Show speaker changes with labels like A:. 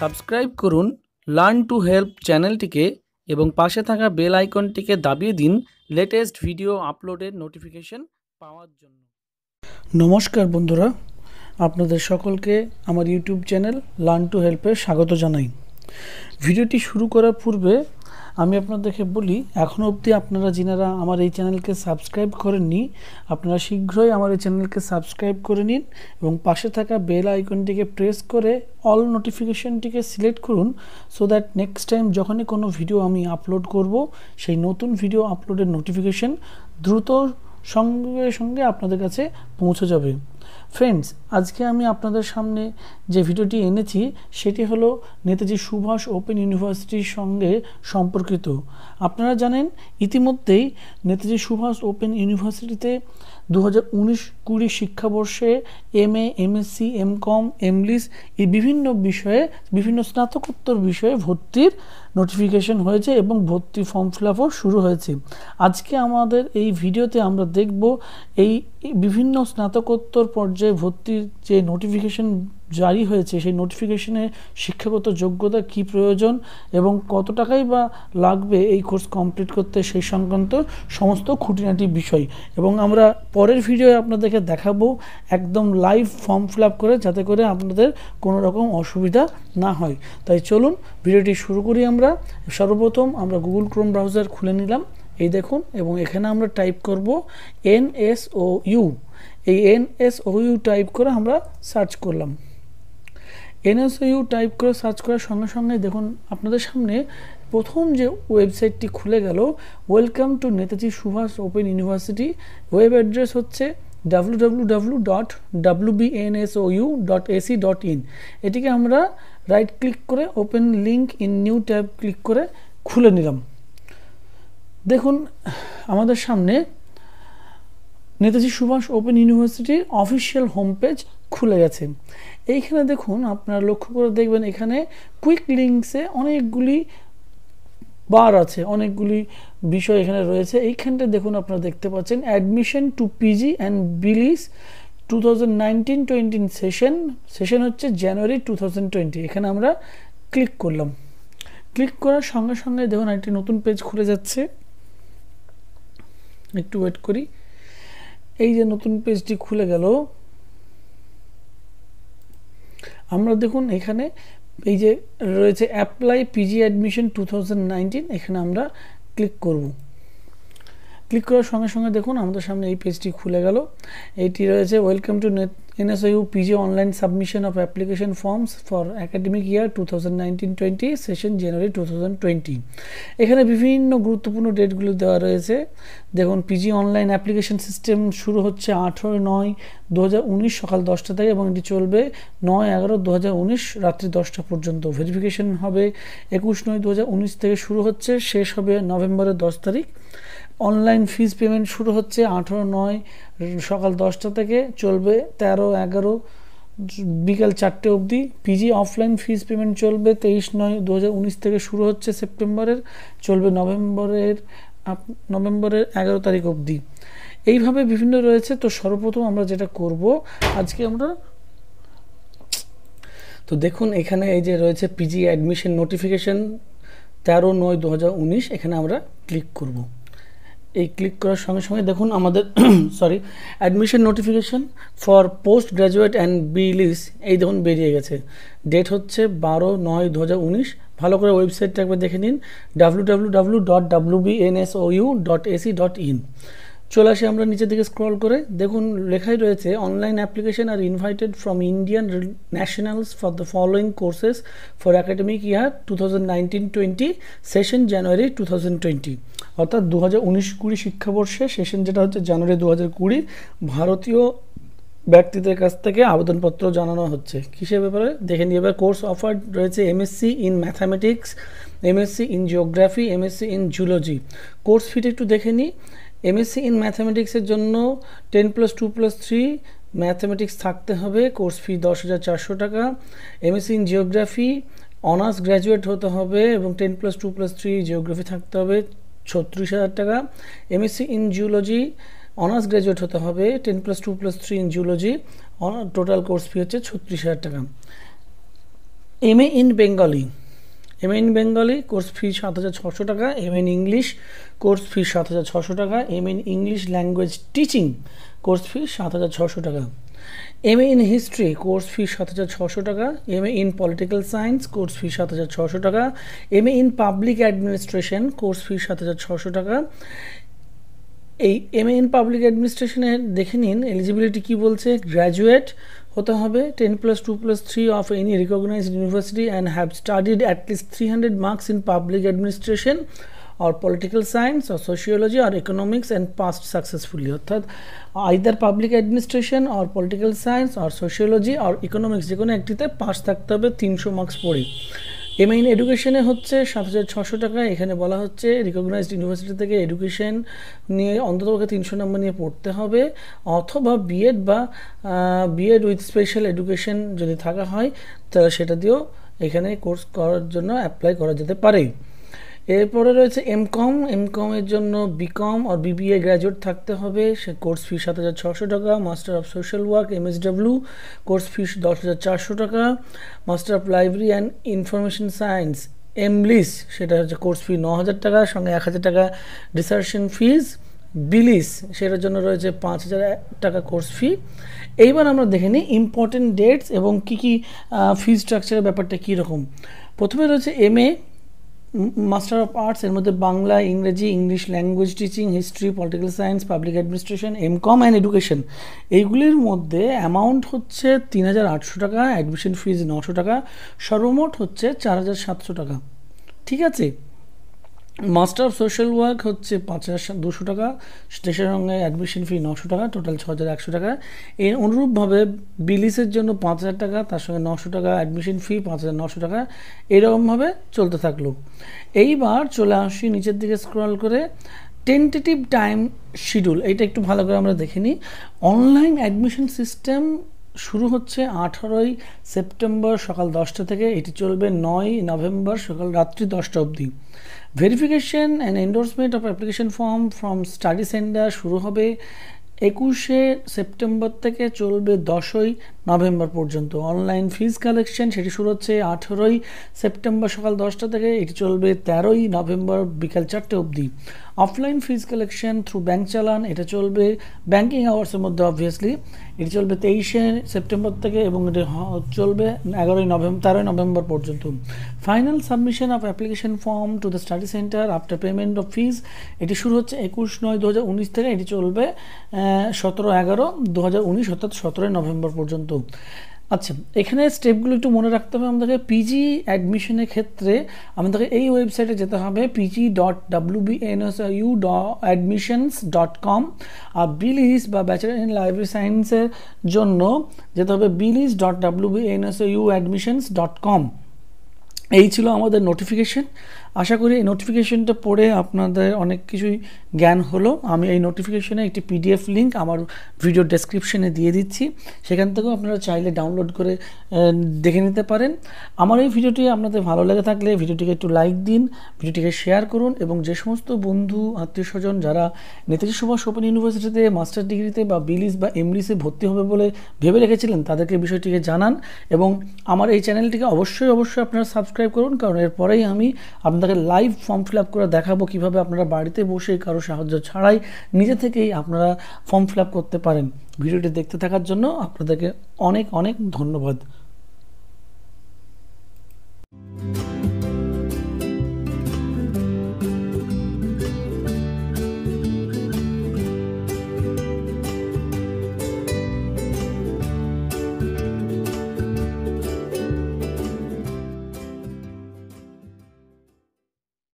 A: subscribe করুন learn to help চ্যানেলটিকে এবং পাশে থাকা বেল আইকনটিকে দাবিয়ে দিন লেটেস্ট ভিডিও আপলোডের নোটিফিকেশন পাওয়ার জন্য নমস্কার বন্ধুরা আপনাদের সকলকে আমার ইউটিউব চ্যানেল লার্ন টু হেল্পে স্বাগত জানাই ভিডিওটি শুরু করার পূর্বে আমি আপনাদেরকে বলি এখন অবধি আপনারা যিনারা আমার এই চ্যানেলকে সাবস্ক্রাইব করেননি আপনারা শীঘ্রই আমার এই চ্যানেলকে সাবস্ক্রাইব করে নিন এবং পাশে থাকা বেল আইকনটিকে প্রেস করে অল নোটিফিকেশনটিকে সিলেক্ট করুন সো দ্যাট নেক্সট টাইম যখনই কোনো ভিডিও আমি আপলোড করব সেই নতুন ভিডিও আপলোডের নোটিফিকেশন দ্রুত সঙ্গে সঙ্গে আপনাদের কাছে পৌঁছে যাবে ফ্রেন্ডস আজকে আমি আপনাদের সামনে যে ভিডিওটি এনেছি সেটি হলো নেতাজি সুভাষ ওপেন ইউনিভার্সিটির সঙ্গে সম্পর্কিত আপনারা জানেন ইতিমধ্যেই নেতাজি সুভাষ ওপেন ইউনিভার্সিটিতে দু হাজার উনিশ কুড়ি শিক্ষাবর্ষে M A M S C M com MLIS এই বিভিন্ন বিষয়ে বিভিন্ন স্নাতকোত্তর বিষয়ে ভর্তির নোটিফিকেশন হয়েছে এবং ভর্তি ফর্ম ফিল আপও শুরু হয়েছে আজকে আমাদের এই ভিডিওতে আমরা দেখব এই বিভিন্ন স্নাতকোত্তর পর্যায়ে ভর্তির যে নোটিফিকেশন জারি হয়েছে সেই নোটিফিকেশনে শিক্ষাগত যোগ্যতা কি প্রয়োজন এবং কত টাকাই বা লাগবে এই কোর্স কমপ্লিট করতে সেই সংক্রান্ত সমস্ত খুঁটিনাটি বিষয় এবং আমরা পরের ভিডিওয়ে আপনাদেরকে দেখাবো একদম লাইভ ফর্ম ফিল আপ করে যাতে করে আপনাদের কোনো রকম অসুবিধা না হয় তাই চলুন ভিডিওটি শুরু করি আমরা সর্বপ্রথম আমরা গুগল ক্রোম ব্রাউজার খুলে নিলাম এই দেখুন এবং এখানে আমরা টাইপ করব এন এস ও ইউ এই N S O U type করে আমরা সার্চ করলাম ইউ টাইপ করে সার্চ করার সঙ্গে সঙ্গে দেখুন আপনাদের সামনে প্রথম যে ওয়েবসাইটটি খুলে গেল welcome to Netaji Subhas open university web address হচ্ছে ইন এটিকে আমরা রাইট ক্লিক করে open link in new tab click করে খুলে নিলাম দেখুন আমাদের সামনে নেতাজি সুভাষ ওপেন ইউনিভার্সিটির অফিসিয়াল হোম পেজ খুলে গেছে এইখানে দেখুন আপনারা লক্ষ্য করে দেখবেন এখানে কুইক লিঙ্কসে অনেকগুলি বার আছে অনেকগুলি বিষয় এখানে রয়েছে এইখানটা দেখুন আপনারা দেখতে পাচ্ছেন admission to PG and BLIS two thousand nineteen twenty session session হচ্ছে জানুয়ারি টু থাউজেন্ড টোয়েন্টি এখানে আমরা ক্লিক করলাম ক্লিক করার সঙ্গে সঙ্গে দেখুন একটি নতুন পেজ খুলে যাচ্ছে একটু ওয়েট করি এই যে নতুন পেজটি খুলে গেল আমরা দেখুন এখানে এই যে রয়েছে অ্যাপ্লাই পিজি অ্যাডমিশন টু এখানে আমরা ক্লিক করবো ক্লিক করার সঙ্গে সঙ্গে দেখুন আমাদের সামনে এই পেজটি খুলে গেল এটি রয়েছে welcome to net NSU PG online submission of application forms for academic year two thousand twenty session January two thousand twenty এখানে বিভিন্ন গুরুত্বপূর্ণ ডেটগুলো দেওয়া রয়েছে দেখুন পিজি অনলাইন অ্যাপ্লিকেশন সিস্টেম শুরু হচ্ছে আঠেরো নয় দু উনিশ সকাল দশটা থেকে এবং এটি চলবে নয় এগারো দু উনিশ রাত্রি দশটা পর্যন্ত ভেরিফিকেশন হবে একুশ নয় দু উনিশ থেকে শুরু হচ্ছে শেষ হবে নভেম্বরের দশ তারিখ অনলাইন ফিজ পেমেন্ট শুরু হচ্ছে আঠেরো নয় সকাল দশটা থেকে চলবে তেরো এগারো বিকাল চারটে অবধি পিজি অফলাইন ফিজ পেমেন্ট চলবে তেইশ নয় দু থেকে শুরু হচ্ছে সেপ্টেম্বরের চলবে নভেম্বরের নভেম্বরের এগারো তারিখ অবধি এইভাবে বিভিন্ন রয়েছে তো সর্বপ্রথম আমরা যেটা করব আজকে আমরা তো দেখুন এখানে এই যে রয়েছে পিজি অ্যাডমিশন নোটিফিকেশন তেরো নয় দু এখানে আমরা ক্লিক করবো এই ক্লিক করার সঙ্গে সঙ্গে দেখুন আমাদের sorry admission notification for post graduate and BLIS এই দেখুন বেরিয়ে গেছে ডেট হচ্ছে বারো নয় দু হাজার উনিশ ভালো করে ওয়েবসাইটটা একবার দেখে নিন W W W dot W B N S O U dot AC dot in চলে আসি আমরা নিচের দিকে স্ক্রল করে দেখুন লেখাই রয়েছে online application are invited from Indian nationals for the following courses for academic year two thousand nineteen twenty session January two thousand twenty অর্থাৎ দু হাজার উনিশ কুড়ি শিক্ষাবর্ষে সেশন যেটা হচ্ছে জানুয়ারি দু হাজার কুড়ি ভারতীয় ব্যক্তিদের কাছ থেকে আবেদনপত্র জানানো হচ্ছে কিসের ব্যাপারে দেখে নিয়ে এবার কোর্স অফার রয়েছে MSc in mathematics MSc in geography MSc in zoology course fee একটু দেখে নিই এমএসসি ইন ম্যাথামেটিক্সের জন্য ten plus two plus three mathematics থাকতে হবে কোর্স ফি দশ হাজার চারশো টাকা MSc in geography honours graduate হতে হবে এবং ten plus two plus three geography থাকতে হবে ছত্রিশ হাজার টাকা MSc in geology honours graduate হতে হবে ten plus two plus three in geology total course fee হচ্ছে ছত্রিশ হাজার টাকা M A in Bengali M in Bengali course fee সাত হাজার ছশো টাকা M in English course fee সাত হাজার ছশো টাকা M in English language teaching course fee সাত হাজার ছশো টাকা M A in history course fee সাত হাজার ছশো টাকা M A in political science course fee সাত হাজার ছশো টাকা M A in public administration course fee সাত হাজার ছশো টাকা এই এম এ ইন পাবলিক অ্যাডমিনিস্ট্রেশনে দেখে নিন এলিজিবিলিটি কী বলছে গ্র্যাজুয়েট হতে হবে ten plus two plus three of any recognised university and have studied at least three hundred marks in public administration or political science or sociology or economics and passed successfully অর্থাৎ either public administration or political science or sociology or economics যে কোনো একটিতে pass থাকতে হবে তিনশো marks পড়ে এমএইন এডুকেশনে হচ্ছে সাত হাজার ছশো টাকা এখানে বলা হচ্ছে রিকগনাইজড ইউনিভার্সিটি থেকে এডুকেশন নিয়ে ওকে তিনশো নম্বর নিয়ে পড়তে হবে অথবা বিএড বা বিএড উইথ স্পেশাল এডুকেশন যদি থাকা হয় তাহলে সেটা দিয়েও এখানে কোর্স করার জন্য অ্যাপ্লাই করা যেতে পারে এরপরে রয়েছে এম কম এম কমের জন্য বিকম আর বিবিএ গ্র্যাজুয়েট থাকতে হবে সে কোর্স ফি সাত হাজার ছশো টাকা master of social work M course fee দশ হাজার চারশো টাকা master of library and information science MLIS সেটা হচ্ছে কোর্স ফি ন হাজার টাকা সঙ্গে এক হাজার টাকা ডিসার্শন ফিজ বিলিস সেটার জন্য রয়েছে পাঁচ হাজার টাকা কোর্স ফি এইবার আমরা দেখে নিই ইম্পর্টেন্ট ডেটস এবং কী কী ফি স্ট্রাকচারের ব্যাপারটা কীরকম প্রথমে রয়েছে M A master of arts এর মধ্যে বাংলা ইংরেজি English language teaching history political science public administration M com and education এইগুলির মধ্যে অ্যামাউন্ট হচ্ছে তিন হাজার আটশো টাকা অ্যাডমিশন ফিজ নশো টাকা সর্বমোট হচ্ছে চার হাজার সাতশো টাকা ঠিক আছে মাস্টার অফ সোশ্যাল ওয়ার্ক হচ্ছে পাঁচ হাজার দুশো টাকা স্টেশনের সঙ্গে অ্যাডমিশন ফি নশো টাকা টোটাল ছ হাজার একশো টাকা এর অনুরূপভাবে বিলিসের জন্য পাঁচ হাজার টাকা তার সঙ্গে নশো টাকা অ্যাডমিশন ফি পাঁচ হাজার নশো টাকা এরকমভাবে চলতে থাকলো এইবার চলে আসি নিচের দিকে স্ক্রল করে টেন্টেটিভ টাইম শিডিউল এটা একটু ভালো করে আমরা দেখে নিই অনলাইন অ্যাডমিশন সিস্টেম শুরু হচ্ছে আঠারোই সেপ্টেম্বর সকাল দশটা থেকে এটি চলবে নয় নভেম্বর সকাল রাত্রি দশটা অবধি verification and endorsement of application form from study centre শুরু হবে একুশে সেপ্টেম্বর থেকে চলবে দশই নভেম্বর পর্যন্ত অনলাইন ফিজ কালেকশন সেটি শুরু হচ্ছে আঠেরোই সেপ্টেম্বর সকাল দশটা থেকে এটি চলবে তেরোই নভেম্বর বিকাল চারটে অবধি offline fees collection through bank challan এটা চলবে ব্যাংকিং আওয়ার্সের মধ্যে অবভিয়াসলি এটি চলবে তেইশে সেপ্টেম্বর থেকে এবং এটি চলবে এগারোই নভেম্বর তেরোই নভেম্বর পর্যন্ত final submission of application form to the study centre after payment of fees এটি শুরু হচ্ছে একুশ নয় দু থেকে এটি চলবে সতেরো এগারো দু হাজার উনিশ অর্থাৎ সতেরোই নভেম্বর পর্যন্ত আচ্ছা এখানে স্টেপগুলো একটু মনে রাখতে হবে আমাদেরকে পিজি অ্যাডমিশনের ক্ষেত্রে আমাদেরকে এই ওয়েবসাইটে যেতে হবে PG dot B N S U D admissions dot com আর বিলিস e বা ব্যাচেলার ইন লাইব্রেরি সায়েন্সের জন্য যেতে হবে BLIS dot B N S U admissions dot com এই ছিল আমাদের নোটিফিকেশন আশা করি এই নোটিফিকেশনটা পড়ে আপনাদের অনেক কিছুই জ্ঞান হলো আমি এই নোটিফিকেশনে একটি পিডিএফ লিঙ্ক আমার ভিডিও ডেসক্রিপশনে দিয়ে দিচ্ছি সেখান থেকেও আপনারা চাইলে ডাউনলোড করে দেখে নিতে পারেন আমার এই ভিডিওটি আপনাদের ভালো লেগে থাকলে ভিডিওটিকে একটু লাইক দিন ভিডিওটিকে শেয়ার করুন এবং যে সমস্ত বন্ধু আত্মীয় স্বজন যারা নেতাজি সুভাষ ওপেন ইউনিভার্সিটিতে মাস্টার ডিগ্রিতে বা বিলিস e বা e এমলিসে ভর্তি হবে বলে ভেবে রেখেছিলেন তাদেরকে বিষয়টিকে জানান এবং আমার এই চ্যানেলটিকে অবশ্যই অবশ্যই আপনারা সাবস্ক্রাইব করুন কারণ এরপরেই আমি আপনাদের আপনাকে লাইভ ফর্ম ফিল আপ করে দেখাবো কীভাবে আপনারা বাড়িতে বসে কারো সাহায্য ছাড়াই নিজে থেকেই আপনারা ফর্ম ফিল আপ করতে পারেন ভিডিওটি দেখতে থাকার জন্য আপনাদেরকে অনেক অনেক ধন্যবাদ